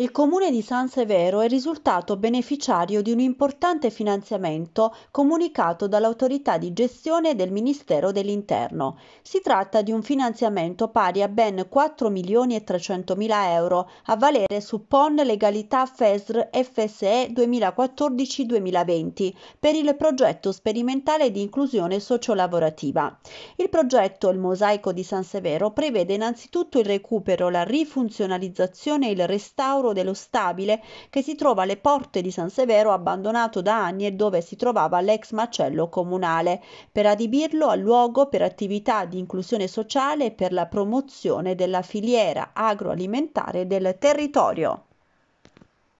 il Comune di San Severo è risultato beneficiario di un importante finanziamento comunicato dall'autorità di gestione del Ministero dell'Interno. Si tratta di un finanziamento pari a ben 4 milioni e 300 mila euro a valere su PON Legalità FESR FSE 2014-2020 per il progetto sperimentale di inclusione sociolavorativa. Il progetto Il Mosaico di San Severo prevede innanzitutto il recupero, la rifunzionalizzazione e il restauro restauro dello stabile che si trova alle porte di San Severo abbandonato da anni e dove si trovava l'ex macello comunale, per adibirlo al luogo per attività di inclusione sociale e per la promozione della filiera agroalimentare del territorio.